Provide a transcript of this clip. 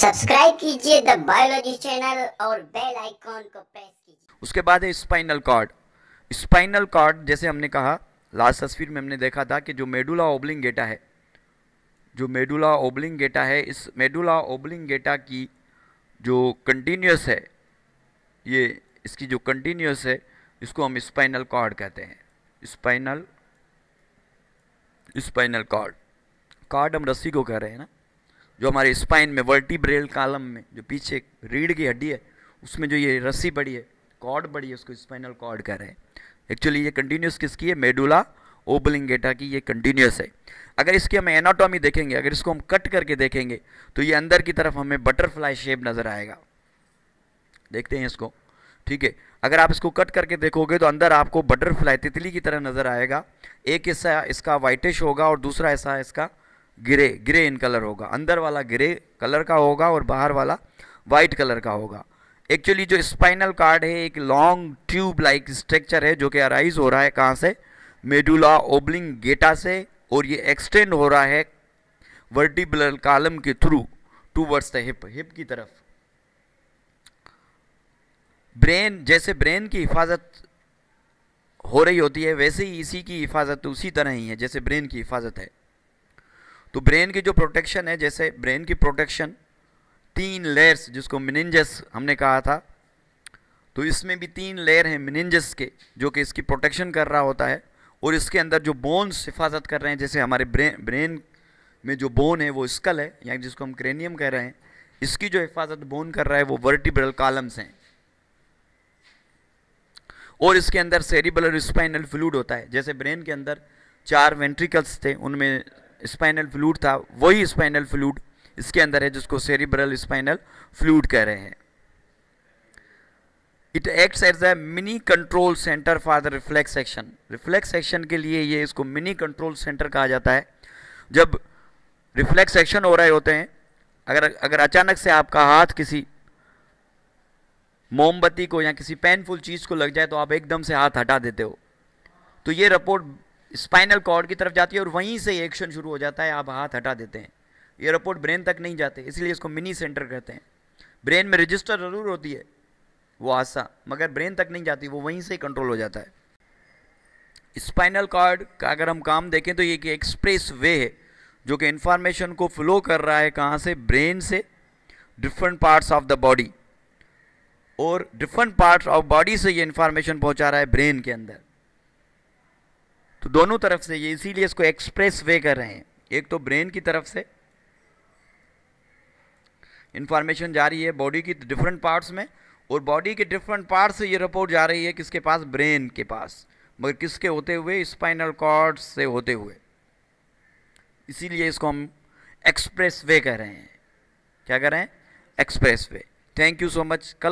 subscribe कीजिए the biology channel और bell icon को प्रेस कीजिए उसके बाद है स्पाइनल कॉर्ड स्पाइनल कॉर्ड जैसे हमने कहा लास्ट तस्वीर में हमने देखा था कि जो मेडुला ओबलिंग गेटा है जो मेडुला ओबलिंग गेटा है इस मेडुला ओबलिंग गेटा की जो कंटिन्यूस है ये इसकी जो कंटिन्यूस है इसको हम स्पाइनल कॉर्ड कहते हैं स्पाइनल स्पाइनल कॉर्ड कॉर्ड हम रस्सी को कह रहे हैं ना जो हमारे स्पाइन में वर्टिब्रेल कालम में जो पीछे रीढ़ की हड्डी है उसमें जो ये रस्सी पड़ी है कॉर्ड पड़ी है उसको स्पाइनल कॉर्ड कह रहे हैं एक्चुअली ये कंटिन्यूस किसकी है मेडुला ओबलिंगेटा की ये कंटिन्यूस है अगर इसकी हम एनाटॉमी देखेंगे अगर इसको हम कट करके देखेंगे तो ये अंदर की तरफ हमें बटरफ्लाई शेप नज़र आएगा देखते हैं इसको ठीक है अगर आप इसको कट करके देखोगे तो अंदर आपको बटरफ्लाई तितली की तरह नज़र आएगा एक हिस्सा इसका वाइटिश होगा और दूसरा हिस्सा इसका ग्रे ग्रे इन कलर होगा अंदर वाला ग्रे कलर का होगा और बाहर वाला वाइट कलर का होगा एक्चुअली जो स्पाइनल कार्ड है एक लॉन्ग ट्यूब लाइक स्ट्रक्चर है जो कि अराइज हो रहा है कहाँ से मेडुला ओबलिंग गेटा से और ये एक्सटेंड हो रहा है वर्टिबुलर कॉलम के through towards the hip hip की तरफ ब्रेन जैसे ब्रेन की हिफाजत हो रही होती है वैसे ही इसी की हिफाजत उसी तरह ही है जैसे ब्रेन की हिफाजत है तो ब्रेन की जो प्रोटेक्शन है जैसे ब्रेन की प्रोटेक्शन तीन लेयर्स जिसको मिनिंजस हमने कहा था तो इसमें भी तीन लेयर हैं मिनिंजस के जो कि इसकी प्रोटेक्शन कर रहा होता है और इसके अंदर जो बोन्स हिफाजत कर रहे हैं जैसे हमारे ब्रेन ब्रेन में जो बोन है वो स्कल है या जिसको हम क्रेनियम कह रहे हैं इसकी जो हिफाजत बोन कर रहा है वो वर्टिब्रल कॉलम्स हैं और इसके अंदर सेरिबल और स्पाइनल फ्लूड होता है जैसे ब्रेन के अंदर चार वेंट्रिकल्स थे उनमें स्पाइनल फ्लूड था वही स्पाइनल फ्लूड इसके अंदर है जिसको सेरिब्रल स्पाइनल फ्लूड कह रहे हैं it acts as a mini control centre for the reflex action reflex action के लिए ये इसको मिनी कंट्रोल सेंटर कहा जाता है जब रिफ्लेक्स एक्शन हो रहे होते हैं अगर अगर अचानक से आपका हाथ किसी मोमबत्ती को या किसी पेनफुल चीज़ को लग जाए तो आप एकदम से हाथ हटा देते हो तो ये रिपोर्ट स्पाइनल कॉर्ड की तरफ जाती है और वहीं से एक्शन शुरू हो जाता है आप हाथ हटा देते हैं ये रिपोर्ट ब्रेन तक नहीं जाते इसलिए इसको मिनी सेंटर कहते हैं ब्रेन में रजिस्टर ज़रूर होती है वो हादसा मगर ब्रेन तक नहीं जाती वो वहीं से कंट्रोल हो जाता है स्पाइनल कार्ड का अगर हम काम देखें तो ये कि एक्सप्रेस वे है जो कि इन्फॉर्मेशन को फ्लो कर रहा है कहाँ से ब्रेन से different parts of the body और डिफरेंट पार्ट्स ऑफ बॉडी से ये इन्फॉर्मेशन पहुँचा रहा है ब्रेन के अंदर तो दोनों तरफ से ये इसीलिए इसको एक्सप्रेस वे कर रहे हैं एक तो ब्रेन की तरफ से इंफॉर्मेशन जा रही है बॉडी की डिफरेंट तो पार्ट्स में और बॉडी के डिफरेंट पार्ट से ये रिपोर्ट जा रही है किसके पास ब्रेन के पास मगर किसके होते हुए स्पाइनल कॉर्ड से होते हुए इसीलिए इसको हम एक्सप्रेस वे कह रहे हैं क्या कह रहे हैं expressway thank you so much कल